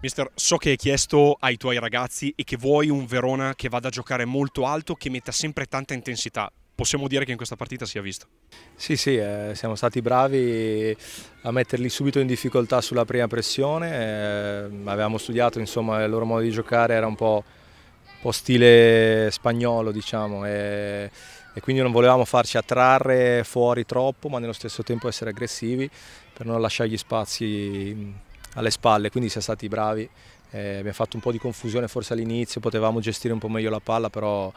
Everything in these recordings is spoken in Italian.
Mister, so che hai chiesto ai tuoi ragazzi e che vuoi un Verona che vada a giocare molto alto, che metta sempre tanta intensità. Possiamo dire che in questa partita si è visto? Sì, sì, eh, siamo stati bravi a metterli subito in difficoltà sulla prima pressione. Eh, avevamo studiato, insomma, il loro modo di giocare era un po', un po stile spagnolo, diciamo. E, e quindi non volevamo farci attrarre fuori troppo, ma nello stesso tempo essere aggressivi per non lasciare gli spazi alle spalle, quindi siamo stati bravi. Eh, abbiamo fatto un po' di confusione forse all'inizio, potevamo gestire un po' meglio la palla, però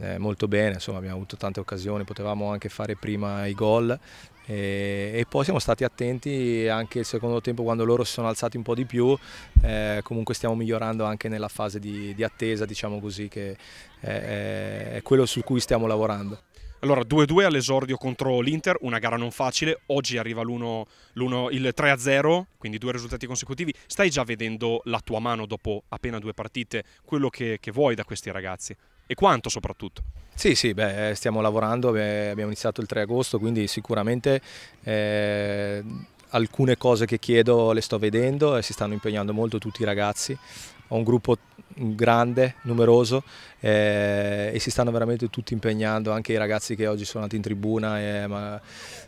eh, molto bene, insomma, abbiamo avuto tante occasioni, potevamo anche fare prima i gol e, e, poi siamo stati attenti anche il secondo tempo quando loro si sono alzati un po' di più, eh, comunque stiamo migliorando anche nella fase di, di attesa, diciamo così, che eh, è, è quello su cui stiamo lavorando. Allora, 2-2 all'esordio contro l'Inter, una gara non facile, oggi arriva l'1, il 3-0, quindi due risultati consecutivi. Stai già vedendo la tua mano dopo appena due partite, quello che, che vuoi da questi ragazzi e quanto soprattutto? Sì, sì, beh, eh, stiamo lavorando, abbiamo iniziato il 3 agosto, quindi sicuramente... Eh alcune cose che chiedo le sto vedendo e si stanno impegnando molto tutti i ragazzi ho un gruppo grande, numeroso eh, e si stanno veramente tutti impegnando, anche i ragazzi che oggi sono andati in tribuna, eh, ma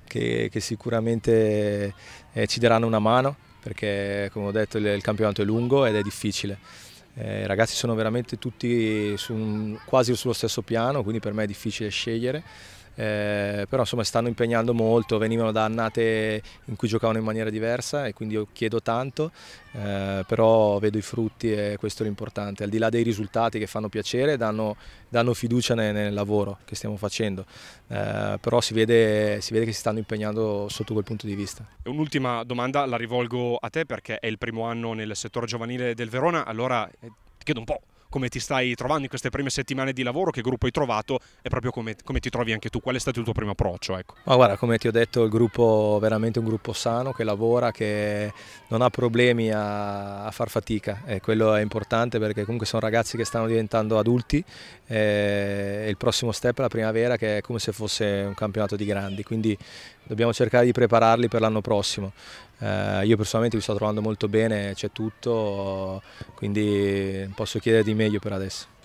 che, che sicuramente eh, ci daranno una mano perché come ho detto il, il campionato è lungo ed è difficile. Eh, I ragazzi sono veramente tutti su un, quasi sullo stesso piano, quindi per me è difficile scegliere eh, però insomma stanno impegnando molto, venivano da annate in cui giocavano in maniera diversa e quindi io chiedo tanto, eh, però vedo i frutti e questo è l'importante, al di là dei risultati che fanno piacere, danno, danno fiducia nel, nel, lavoro che stiamo facendo, eh, però si vede, si vede che si stanno impegnando sotto quel punto di vista. Un'ultima domanda la rivolgo a te perché è il primo anno nel settore giovanile del Verona, allora eh, ti chiedo un po' come ti stai trovando in queste prime settimane di lavoro, che gruppo hai trovato e proprio come, come ti trovi anche tu, qual è stato il tuo primo approccio? Ecco. Ma guarda, come ti ho detto, il gruppo è veramente un gruppo sano, che lavora, che non ha problemi a, a far fatica e eh, quello è importante perché comunque sono ragazzi che stanno diventando adulti eh, e il prossimo step è la primavera che è come se fosse un campionato di grandi, quindi dobbiamo cercare di prepararli per l'anno prossimo. Eh, io personalmente mi sto trovando molto bene, c'è tutto, quindi posso chiedere di meglio per adesso.